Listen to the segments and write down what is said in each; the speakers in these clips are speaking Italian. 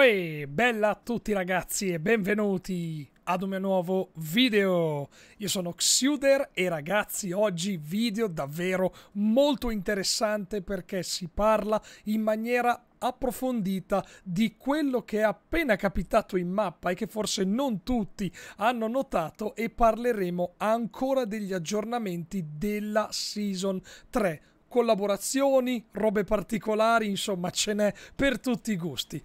Uè, bella a tutti ragazzi e benvenuti ad un mio nuovo video. Io sono Xuder e ragazzi oggi video davvero molto interessante perché si parla in maniera approfondita di quello che è appena capitato in mappa e che forse non tutti hanno notato e parleremo ancora degli aggiornamenti della Season 3. Collaborazioni, robe particolari, insomma ce n'è per tutti i gusti.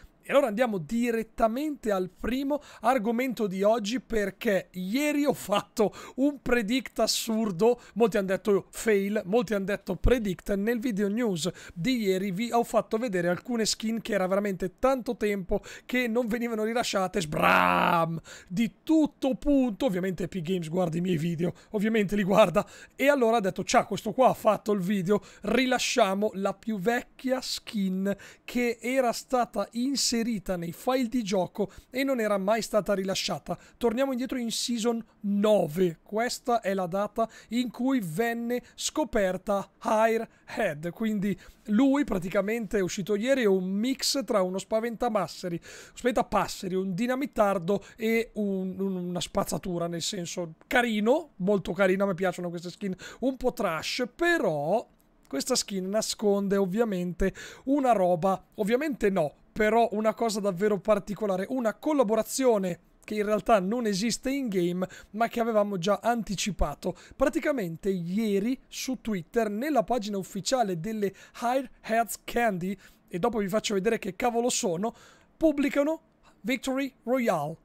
allora andiamo direttamente al primo argomento di oggi perché ieri ho fatto un predict assurdo, molti hanno detto fail, molti hanno detto predict, nel video news di ieri vi ho fatto vedere alcune skin che era veramente tanto tempo che non venivano rilasciate, sbram, di tutto punto, ovviamente Epic Games guarda i miei video, ovviamente li guarda, e allora ha detto ciao questo qua ha fatto il video, rilasciamo la più vecchia skin che era stata inserita inserita nei file di gioco e non era mai stata rilasciata. Torniamo indietro in Season 9. Questa è la data in cui venne scoperta Hire Head. Quindi lui praticamente è uscito ieri, è un mix tra uno spaventamasseri, spaventapasseri, un dinamitardo e un, un, una spazzatura, nel senso carino, molto carino, a me piacciono queste skin, un po' trash, però questa skin nasconde ovviamente una roba, ovviamente no, però una cosa davvero particolare, una collaborazione che in realtà non esiste in game ma che avevamo già anticipato praticamente ieri su Twitter nella pagina ufficiale delle High Heads Candy e dopo vi faccio vedere che cavolo sono pubblicano Victory Royale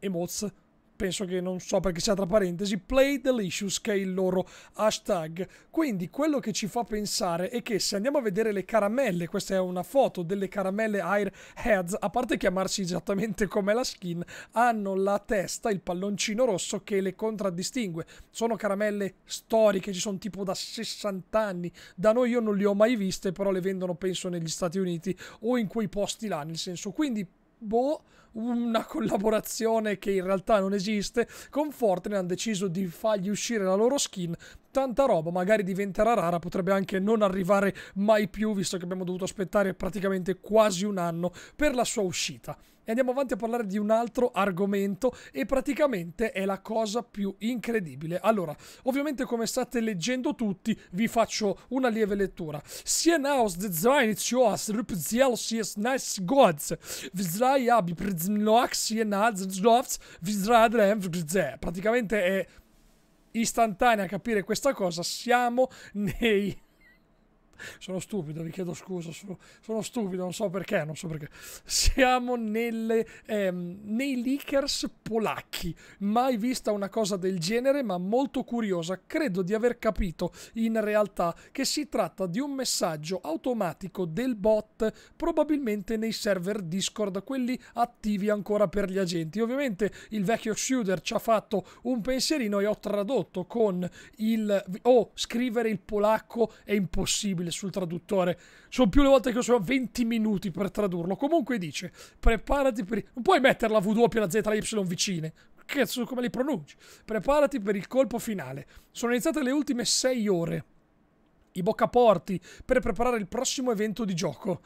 e penso che non so perché sia tra parentesi, Play Delicious che è il loro hashtag. Quindi quello che ci fa pensare è che se andiamo a vedere le caramelle, questa è una foto delle caramelle Air Heads, a parte chiamarsi esattamente come la skin, hanno la testa, il palloncino rosso che le contraddistingue. Sono caramelle storiche, ci sono tipo da 60 anni, da noi io non le ho mai viste, però le vendono penso negli Stati Uniti o in quei posti là, nel senso quindi boh, una collaborazione che in realtà non esiste, con Fortnite hanno deciso di fargli uscire la loro skin, tanta roba, magari diventerà rara, potrebbe anche non arrivare mai più, visto che abbiamo dovuto aspettare praticamente quasi un anno per la sua uscita e andiamo avanti a parlare di un altro argomento e praticamente è la cosa più incredibile. Allora, ovviamente come state leggendo tutti, vi faccio una lieve lettura. Sienaus design it's yours, rupzielsies nice gods, vizraiabi przmloax sienaznovs, vizradrem Praticamente è istantanea capire questa cosa, siamo nei sono stupido, vi chiedo scusa, sono, sono stupido, non so perché, non so perché. Siamo nelle, ehm, nei leakers polacchi, mai vista una cosa del genere, ma molto curiosa. Credo di aver capito in realtà che si tratta di un messaggio automatico del bot, probabilmente nei server Discord, quelli attivi ancora per gli agenti. Ovviamente il vecchio Shooter ci ha fatto un pensierino e ho tradotto con il... oh, scrivere il polacco è impossibile sul, traduttore. Sono più le volte che sono 20 minuti per tradurlo. Comunque dice, preparati per... Non puoi mettere la W e la Z e la Y vicine. Cazzo, come li pronunci? Preparati per il colpo finale. Sono iniziate le ultime 6 ore. I boccaporti per preparare il prossimo evento di gioco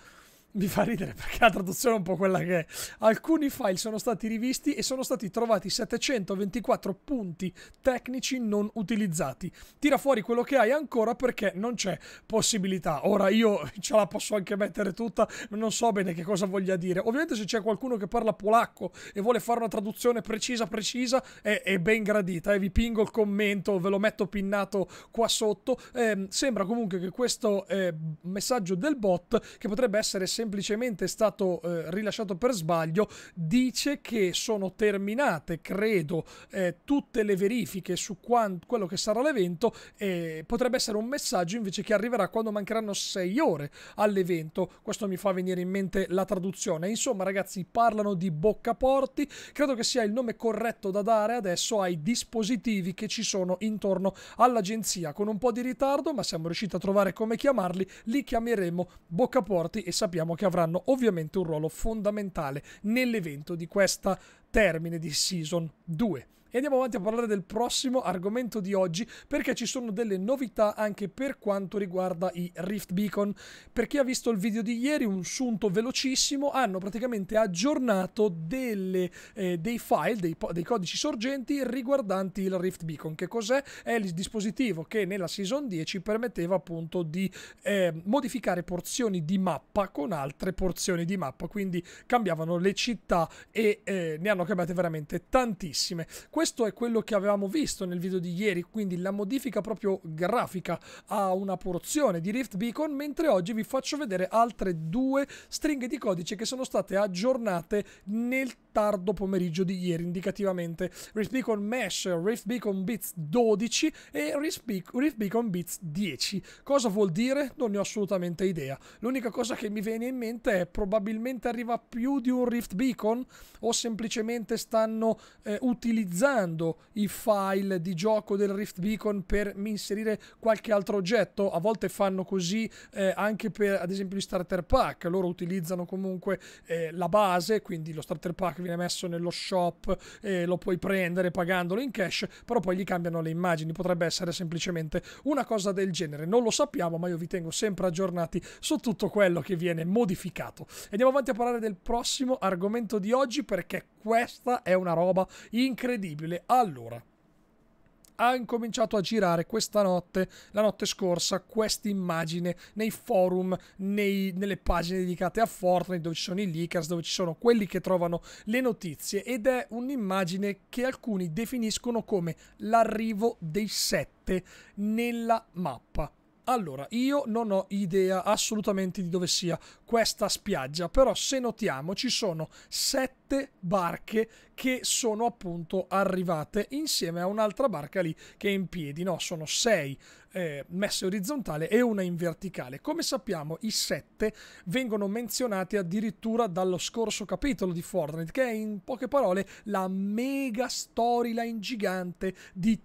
mi fa ridere perché la traduzione è un po' quella che è. Alcuni file sono stati rivisti e sono stati trovati 724 punti tecnici non utilizzati. Tira fuori quello che hai ancora perché non c'è possibilità. Ora io ce la posso anche mettere tutta, non so bene che cosa voglia dire. Ovviamente se c'è qualcuno che parla polacco e vuole fare una traduzione precisa precisa è, è ben gradita. E eh. vi pingo il commento, ve lo metto pinnato qua sotto. Eh, sembra comunque che questo eh, messaggio del bot che potrebbe essere semplicemente stato eh, rilasciato per sbaglio, dice che sono terminate, credo, eh, tutte le verifiche su quello che sarà l'evento e potrebbe essere un messaggio invece che arriverà quando mancheranno sei ore all'evento. Questo mi fa venire in mente la traduzione. Insomma, ragazzi, parlano di boccaporti, credo che sia il nome corretto da dare adesso ai dispositivi che ci sono intorno all'agenzia. Con un po' di ritardo, ma siamo riusciti a trovare come chiamarli, li chiameremo boccaporti e sappiamo sappiamo che avranno ovviamente un ruolo fondamentale nell'evento di questa termine di Season 2. E andiamo avanti a parlare del prossimo argomento di oggi perché ci sono delle novità anche per quanto riguarda i Rift Beacon. Per chi ha visto il video di ieri, un sunto velocissimo, hanno praticamente aggiornato delle, eh, dei file, dei, dei, codici sorgenti riguardanti il Rift Beacon. Che cos'è? È il dispositivo che nella Season 10 permetteva appunto di eh, modificare porzioni di mappa con altre porzioni di mappa, quindi cambiavano le città e eh, ne hanno cambiate veramente tantissime questo è quello che avevamo visto nel video di ieri, quindi la modifica proprio grafica a una porzione di Rift Beacon, mentre oggi vi faccio vedere altre due stringhe di codice che sono state aggiornate nel tempo tardo pomeriggio di ieri indicativamente. Rift Beacon Mesh, Rift Beacon Bits 12 e Rift Beacon Bits 10. Cosa vuol dire? Non ne ho assolutamente idea. L'unica cosa che mi viene in mente è probabilmente arriva più di un Rift Beacon o semplicemente stanno eh, utilizzando i file di gioco del Rift Beacon per inserire qualche altro oggetto. A volte fanno così eh, anche per ad esempio gli starter pack. Loro utilizzano comunque eh, la base, quindi lo starter pack che viene messo nello shop e lo puoi prendere pagandolo in cash, però poi gli cambiano le immagini. Potrebbe essere semplicemente una cosa del genere. Non lo sappiamo, ma io vi tengo sempre aggiornati su tutto quello che viene modificato. Andiamo avanti a parlare del prossimo argomento di oggi perché questa è una roba incredibile. Allora, ha incominciato a girare questa notte, la notte scorsa, questa immagine nei forum, nei, nelle pagine dedicate a Fortnite dove ci sono i leakers, dove ci sono quelli che trovano le notizie ed è un'immagine che alcuni definiscono come l'arrivo dei sette nella mappa. Allora, io non ho idea assolutamente di dove sia questa spiaggia, però se notiamo ci sono sette barche che sono appunto arrivate insieme a un'altra barca lì che è in piedi, no? Sono sei eh, messe orizzontale e una in verticale. Come sappiamo i sette vengono menzionati addirittura dallo scorso capitolo di Fortnite, che è in poche parole la mega storyline gigante di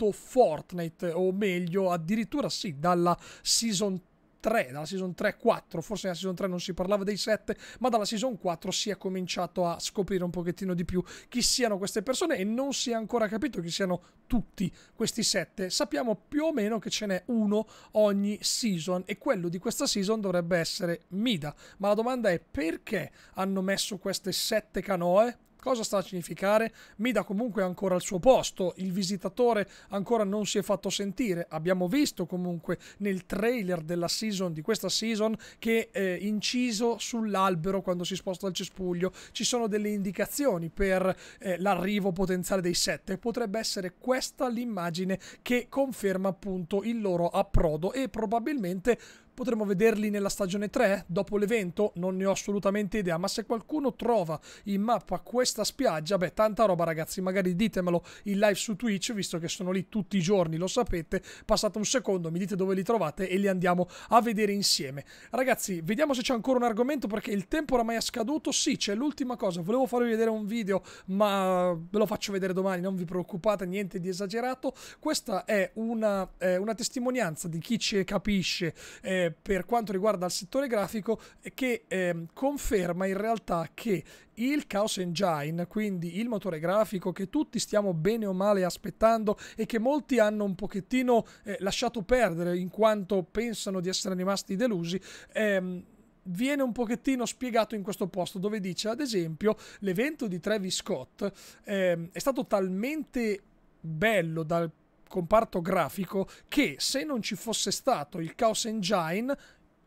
tutto Fortnite, o meglio, addirittura sì, dalla Season 3, dalla season 3, 4, forse nella season 3 non si parlava dei 7, ma dalla season 4 si è cominciato a scoprire un pochettino di più chi siano queste persone e non si è ancora capito chi siano tutti questi 7. Sappiamo più o meno che ce n'è uno ogni season e quello di questa season dovrebbe essere Mida, ma la domanda è perché hanno messo queste 7 canoe Cosa sta a significare? Mida comunque ancora il suo posto, il visitatore ancora non si è fatto sentire. Abbiamo visto comunque nel trailer della season, di questa season, che eh, inciso sull'albero quando si sposta al cespuglio ci sono delle indicazioni per eh, l'arrivo potenziale dei sette. Potrebbe essere questa l'immagine che conferma appunto il loro approdo e probabilmente Potremmo vederli nella stagione 3, dopo l'evento, non ne ho assolutamente idea, ma se qualcuno trova in mappa questa spiaggia, beh, tanta roba ragazzi, magari ditemelo in live su Twitch, visto che sono lì tutti i giorni, lo sapete, passate un secondo, mi dite dove li trovate e li andiamo a vedere insieme. Ragazzi, vediamo se c'è ancora un argomento perché il tempo oramai è scaduto, sì, c'è l'ultima cosa, volevo farvi vedere un video, ma ve lo faccio vedere domani, non vi preoccupate, niente di esagerato. Questa è una, eh, una testimonianza di chi ci capisce eh, per quanto riguarda il settore grafico che eh, conferma in realtà che il Chaos Engine, quindi il motore grafico che tutti stiamo bene o male aspettando e che molti hanno un pochettino eh, lasciato perdere in quanto pensano di essere rimasti delusi, ehm, viene un pochettino spiegato in questo posto dove dice ad esempio l'evento di Travis Scott ehm, è stato talmente bello dal comparto grafico che se non ci fosse stato il Chaos Engine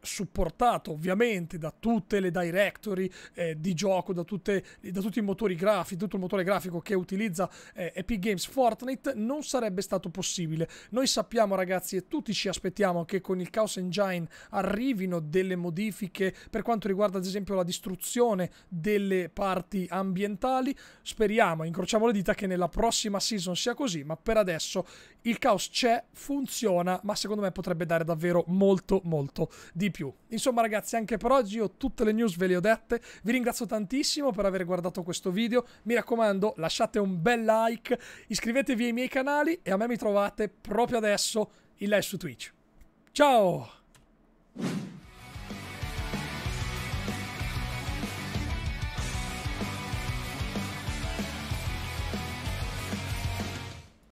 supportato ovviamente da tutte le directory eh, di gioco, da, tutte, da, tutti i motori grafici, tutto il motore grafico che utilizza eh, Epic Games Fortnite, non sarebbe stato possibile. Noi sappiamo ragazzi e tutti ci aspettiamo che con il Chaos Engine arrivino delle modifiche per quanto riguarda ad esempio la distruzione delle parti ambientali. Speriamo, incrociamo le dita che nella prossima season sia così, ma per adesso il Chaos c'è, funziona, ma secondo me potrebbe dare davvero molto molto di più. Insomma ragazzi, anche per oggi ho tutte le news, ve le ho dette. Vi ringrazio tantissimo per aver guardato questo video. Mi raccomando, lasciate un bel like, iscrivetevi ai miei canali e a me mi trovate proprio adesso in live su Twitch. Ciao!